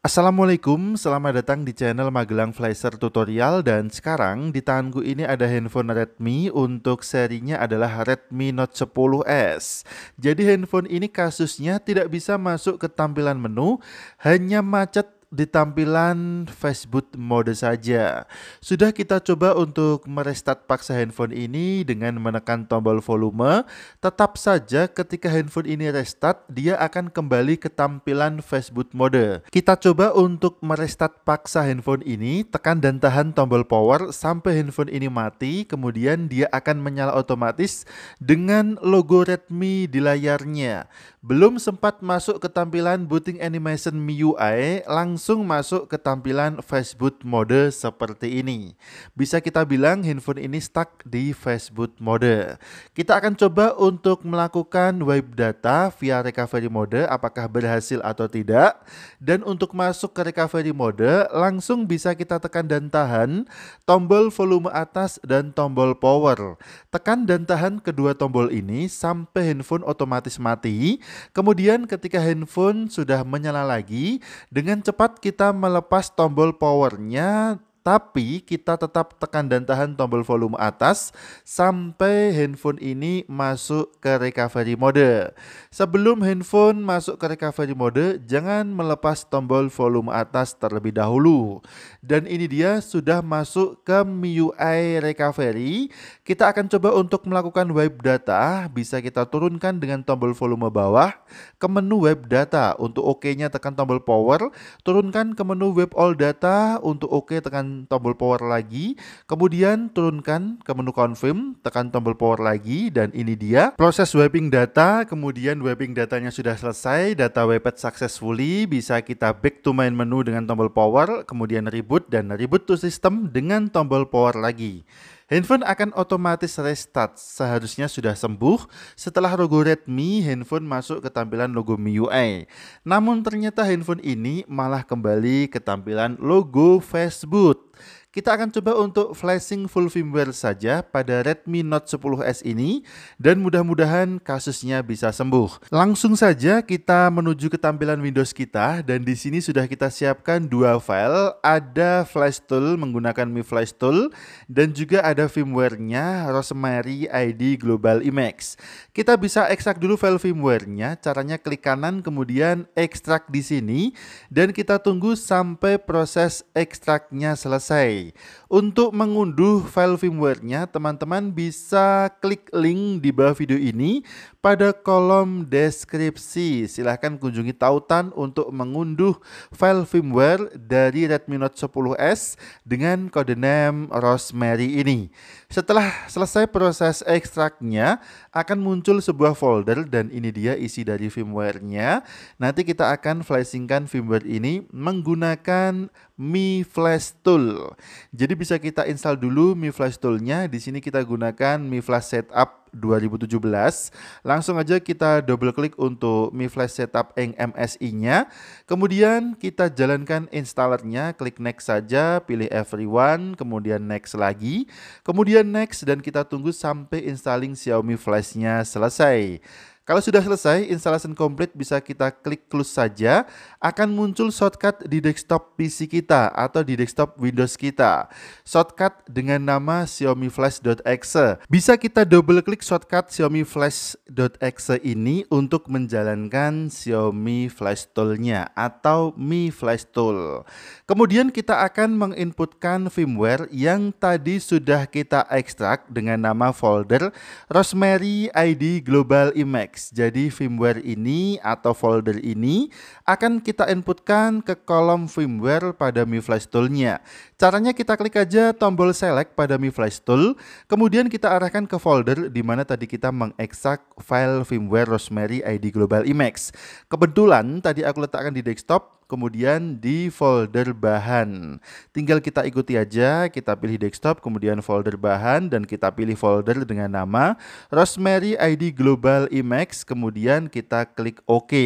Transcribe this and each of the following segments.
Assalamualaikum, selamat datang di channel Magelang Flasher Tutorial dan sekarang di tanganku ini ada handphone Redmi untuk serinya adalah Redmi Note 10S. Jadi handphone ini kasusnya tidak bisa masuk ke tampilan menu, hanya macet di tampilan Facebook mode saja. Sudah kita coba untuk merestart paksa handphone ini dengan menekan tombol volume, tetap saja ketika handphone ini restart, dia akan kembali ke tampilan Facebook mode. Kita coba untuk merestart paksa handphone ini, tekan dan tahan tombol power sampai handphone ini mati, kemudian dia akan menyala otomatis dengan logo Redmi di layarnya. Belum sempat masuk ke tampilan booting animation MIUI, langsung masuk ke tampilan Facebook mode seperti ini. Bisa kita bilang handphone ini stuck di Facebook mode. Kita akan coba untuk melakukan wipe data via recovery mode apakah berhasil atau tidak. Dan untuk masuk ke recovery mode, langsung bisa kita tekan dan tahan tombol volume atas dan tombol power. Tekan dan tahan kedua tombol ini sampai handphone otomatis mati Kemudian ketika handphone sudah menyala lagi, dengan cepat kita melepas tombol powernya tapi kita tetap tekan dan tahan tombol volume atas sampai handphone ini masuk ke recovery mode. Sebelum handphone masuk ke recovery mode, jangan melepas tombol volume atas terlebih dahulu. Dan ini dia sudah masuk ke MIUI recovery. Kita akan coba untuk melakukan wipe data, bisa kita turunkan dengan tombol volume bawah ke menu wipe data. Untuk oke-nya tekan tombol power, turunkan ke menu wipe all data, untuk oke OK tekan tombol power lagi, kemudian turunkan ke menu confirm, tekan tombol power lagi, dan ini dia proses wiping data, kemudian wiping datanya sudah selesai, data wiped successfully, bisa kita back to main menu dengan tombol power, kemudian reboot, dan reboot to system dengan tombol power lagi. Handphone akan otomatis restart. Seharusnya sudah sembuh setelah logo Redmi handphone masuk ke tampilan logo MIUI. Namun ternyata handphone ini malah kembali ke tampilan logo Facebook. Kita akan coba untuk flashing full firmware saja pada Redmi Note 10s ini dan mudah-mudahan kasusnya bisa sembuh. Langsung saja kita menuju ke tampilan Windows kita dan di sini sudah kita siapkan dua file, ada flash tool menggunakan Mi Flash Tool dan juga ada firmware-nya Rosemary ID Global Emacs. Kita bisa ekstrak dulu file firmware-nya, caranya klik kanan kemudian ekstrak di sini dan kita tunggu sampai proses ekstraknya selesai untuk mengunduh file firmware-nya, teman-teman bisa klik link di bawah video ini pada kolom deskripsi. Silahkan kunjungi tautan untuk mengunduh file firmware dari Redmi Note 10S dengan kode name Rosemary ini. Setelah selesai proses ekstraknya, akan muncul sebuah folder dan ini dia isi dari firmware-nya. Nanti kita akan flashingkan firmware ini menggunakan Mi Flash Tool. Jadi bisa kita install dulu Mi Flash Tool-nya. Di sini kita gunakan Mi Flash Setup 2017. Langsung aja kita double klik untuk Mi Flash Setup yang MSI-nya. Kemudian kita jalankan installernya, klik next saja, pilih everyone, kemudian next lagi. Kemudian next dan kita tunggu sampai installing Xiaomi Flash-nya selesai. Kalau sudah selesai, installation complete bisa kita klik close saja, akan muncul shortcut di desktop PC kita atau di desktop Windows kita. Shortcut dengan nama Xiaomi Flash.exe. Bisa kita double klik shortcut Xiaomi Flash.exe ini untuk menjalankan Xiaomi Flash Tool-nya atau Mi Flash Tool. Kemudian kita akan menginputkan firmware yang tadi sudah kita ekstrak dengan nama folder Rosemary ID Global Image jadi firmware ini atau folder ini akan kita inputkan ke kolom firmware pada Mi Flash Tool-nya. Caranya kita klik aja tombol select pada Mi Flash Tool, kemudian kita arahkan ke folder di mana tadi kita mengeksak file firmware Rosemary ID Global Emacs. Kebetulan tadi aku letakkan di desktop, kemudian di folder bahan. Tinggal kita ikuti aja, kita pilih desktop, kemudian folder bahan, dan kita pilih folder dengan nama Rosemary ID Global Emacs, kemudian kita klik OK.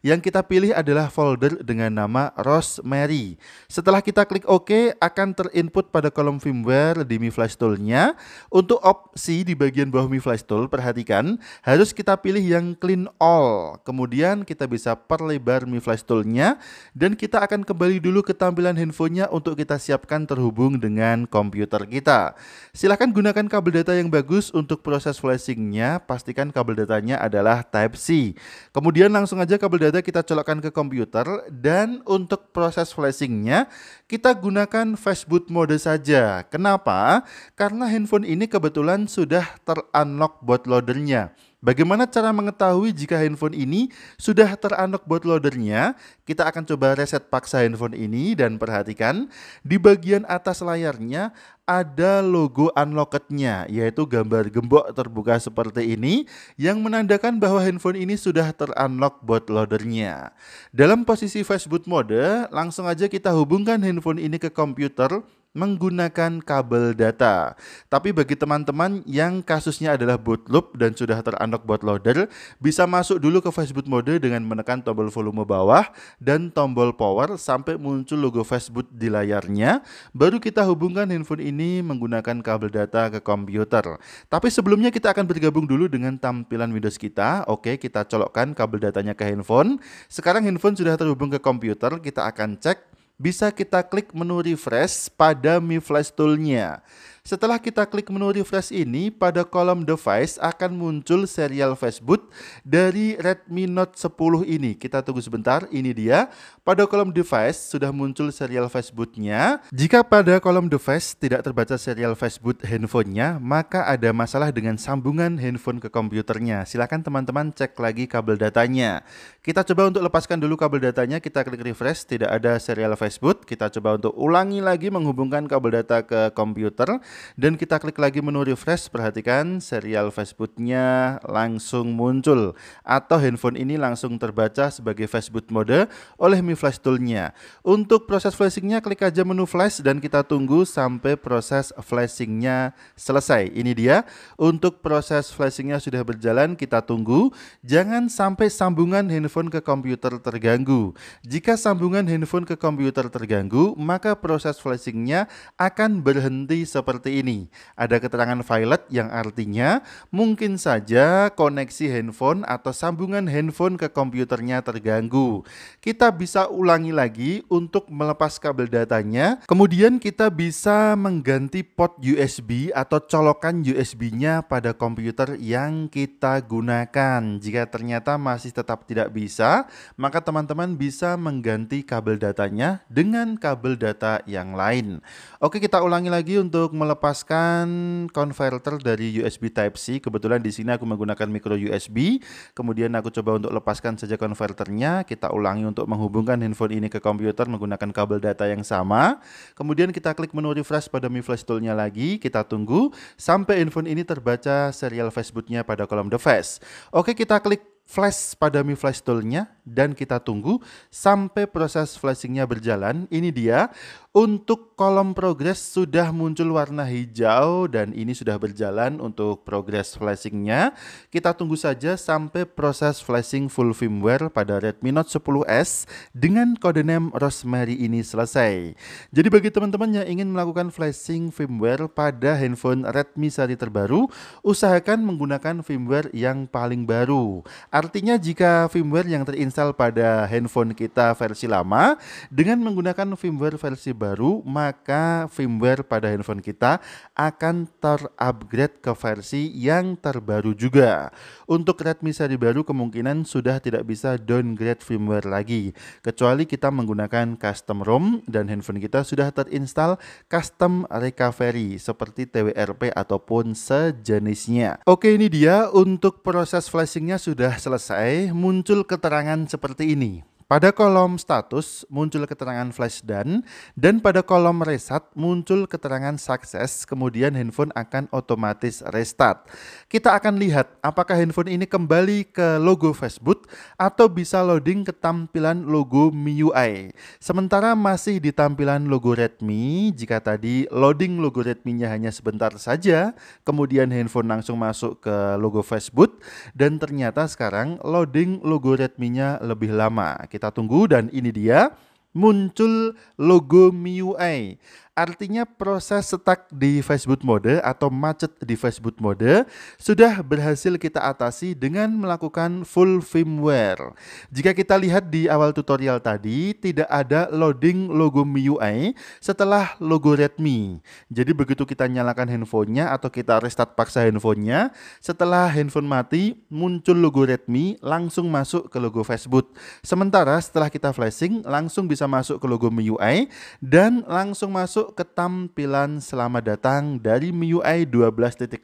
Yang kita pilih adalah folder dengan nama Rosemary. Setelah kita klik OK, akan terinput pada kolom firmware di Mi Flash Tool-nya. Untuk opsi di bagian bawah Mi Flash Tool, perhatikan harus kita pilih yang clean all. Kemudian kita bisa perlebar Mi Flash Tool-nya dan kita akan kembali dulu ke tampilan handphonenya untuk kita siapkan terhubung dengan komputer kita. Silahkan gunakan kabel data yang bagus untuk proses flashing-nya. Pastikan kabel datanya adalah Type-C. Kemudian langsung aja kabel data kita colokkan ke komputer dan untuk proses flashingnya kita gunakan Facebook mode saja. Kenapa? Karena handphone ini kebetulan sudah terunlock bootloadernya. Bagaimana cara mengetahui jika handphone ini sudah teranok bootloadernya? Kita akan coba reset paksa handphone ini dan perhatikan di bagian atas layarnya ada logo unlockednya yaitu gambar gembok terbuka seperti ini yang menandakan bahwa handphone ini sudah terunlock bootloadernya. Dalam posisi fastboot mode, langsung aja kita hubungkan handphone ini ke komputer menggunakan kabel data. Tapi bagi teman-teman yang kasusnya adalah bootloop dan sudah terunlock bootloader, bisa masuk dulu ke Facebook mode dengan menekan tombol volume bawah dan tombol power sampai muncul logo Facebook di layarnya. Baru kita hubungkan handphone ini menggunakan kabel data ke komputer. Tapi sebelumnya kita akan bergabung dulu dengan tampilan Windows kita. Oke, kita colokkan kabel datanya ke handphone. Sekarang handphone sudah terhubung ke komputer, kita akan cek bisa kita klik menu refresh pada Mi Flash tool-nya. Setelah kita klik menu refresh ini, pada kolom device akan muncul serial Facebook dari Redmi Note 10 ini. Kita tunggu sebentar, ini dia. Pada kolom device sudah muncul serial Facebooknya. Jika pada kolom device tidak terbaca serial Facebook handphonenya, maka ada masalah dengan sambungan handphone ke komputernya. Silahkan teman-teman cek lagi kabel datanya. Kita coba untuk lepaskan dulu kabel datanya, kita klik refresh, tidak ada serial Facebook. Kita coba untuk ulangi lagi menghubungkan kabel data ke komputer dan kita klik lagi menu refresh, perhatikan serial Facebooknya langsung muncul. Atau handphone ini langsung terbaca sebagai Facebook mode oleh Mi Flash toolnya Untuk proses flashingnya klik aja menu flash dan kita tunggu sampai proses flashingnya selesai. Ini dia, untuk proses flashingnya sudah berjalan kita tunggu. Jangan sampai sambungan handphone ke komputer terganggu. Jika sambungan handphone ke komputer terganggu, maka proses flashingnya akan berhenti seperti seperti ini. Ada keterangan violet yang artinya mungkin saja koneksi handphone atau sambungan handphone ke komputernya terganggu. Kita bisa ulangi lagi untuk melepas kabel datanya. Kemudian kita bisa mengganti port USB atau colokan USB-nya pada komputer yang kita gunakan. Jika ternyata masih tetap tidak bisa, maka teman-teman bisa mengganti kabel datanya dengan kabel data yang lain. Oke, kita ulangi lagi untuk melepas melepaskan converter dari USB Type C. Kebetulan di sini aku menggunakan micro USB. Kemudian aku coba untuk lepaskan saja converternya. Kita ulangi untuk menghubungkan handphone ini ke komputer menggunakan kabel data yang sama. Kemudian kita klik menu refresh pada Mi Flash Tool-nya lagi. Kita tunggu sampai handphone ini terbaca serial Facebook-nya pada kolom device. Oke, kita klik flash pada Mi Flash Toolnya dan kita tunggu sampai proses flashingnya berjalan. Ini dia, untuk kolom progress sudah muncul warna hijau dan ini sudah berjalan untuk progress flashingnya. Kita tunggu saja sampai proses flashing full firmware pada Redmi Note 10S dengan kode name Rosemary ini selesai. Jadi bagi teman-teman yang ingin melakukan flashing firmware pada handphone Redmi seri terbaru, usahakan menggunakan firmware yang paling baru Artinya jika firmware yang terinstall pada handphone kita versi lama dengan menggunakan firmware versi baru, maka firmware pada handphone kita akan terupgrade ke versi yang terbaru juga. Untuk Redmi seri baru kemungkinan sudah tidak bisa downgrade firmware lagi, kecuali kita menggunakan custom ROM dan handphone kita sudah terinstall custom recovery seperti TWRP ataupun sejenisnya. Oke ini dia untuk proses flashingnya sudah selesai muncul keterangan seperti ini. Pada kolom status muncul keterangan flash dan dan pada kolom reset muncul keterangan sukses kemudian handphone akan otomatis restart. Kita akan lihat apakah handphone ini kembali ke logo Facebook atau bisa loading ke tampilan logo MIUI. Sementara masih di tampilan logo Redmi, jika tadi loading logo Redmi-nya hanya sebentar saja, kemudian handphone langsung masuk ke logo Facebook dan ternyata sekarang loading logo Redmi-nya lebih lama. Kita tunggu dan ini dia muncul logo MIUI. Artinya proses stuck di Facebook mode atau macet di Facebook mode sudah berhasil kita atasi dengan melakukan full firmware. Jika kita lihat di awal tutorial tadi, tidak ada loading logo MIUI setelah logo Redmi. Jadi begitu kita nyalakan handphonenya atau kita restart paksa handphonenya, setelah handphone mati muncul logo Redmi langsung masuk ke logo Facebook. Sementara setelah kita flashing langsung bisa masuk ke logo MIUI dan langsung masuk untuk ketampilan selamat datang dari MIUI 12.5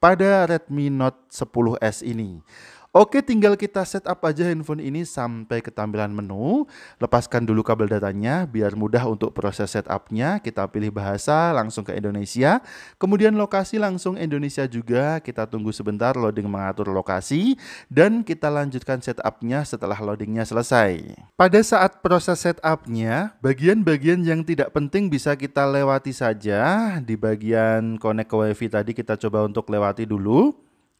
pada Redmi Note 10S ini. Oke, tinggal kita setup aja handphone ini sampai ke tampilan menu. Lepaskan dulu kabel datanya biar mudah untuk proses setupnya. Kita pilih bahasa langsung ke Indonesia. Kemudian lokasi langsung Indonesia juga. Kita tunggu sebentar loading mengatur lokasi. Dan kita lanjutkan setupnya setelah loadingnya selesai. Pada saat proses setupnya, bagian-bagian yang tidak penting bisa kita lewati saja. Di bagian connect ke wifi tadi kita coba untuk lewati dulu.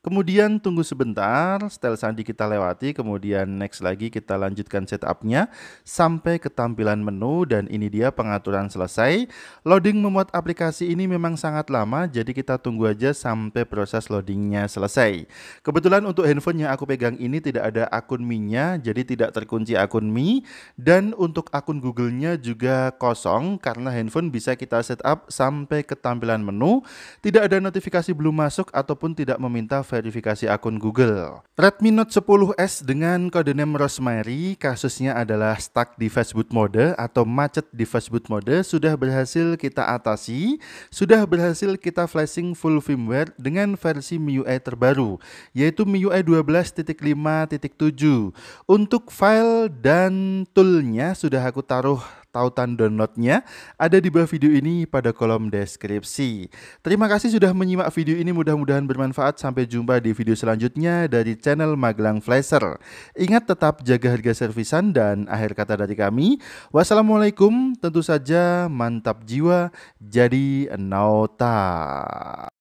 Kemudian tunggu sebentar, setel sandi kita lewati, kemudian next lagi kita lanjutkan setupnya sampai ke tampilan menu dan ini dia pengaturan selesai. Loading memuat aplikasi ini memang sangat lama, jadi kita tunggu aja sampai proses loadingnya selesai. Kebetulan untuk handphone yang aku pegang ini tidak ada akun Mi-nya, jadi tidak terkunci akun Mi. Dan untuk akun Google-nya juga kosong karena handphone bisa kita setup sampai ke tampilan menu. Tidak ada notifikasi belum masuk ataupun tidak meminta verifikasi akun Google. Redmi Note 10S dengan kode name Rosemary, kasusnya adalah stuck di Facebook mode atau macet di Facebook mode, sudah berhasil kita atasi, sudah berhasil kita flashing full firmware dengan versi MIUI terbaru, yaitu MIUI 12.5.7. Untuk file dan toolnya sudah aku taruh tautan downloadnya ada di bawah video ini pada kolom deskripsi. Terima kasih sudah menyimak video ini mudah-mudahan bermanfaat. Sampai jumpa di video selanjutnya dari channel Magelang Flasher. Ingat tetap jaga harga servisan dan akhir kata dari kami. Wassalamualaikum, tentu saja mantap jiwa jadi nauta.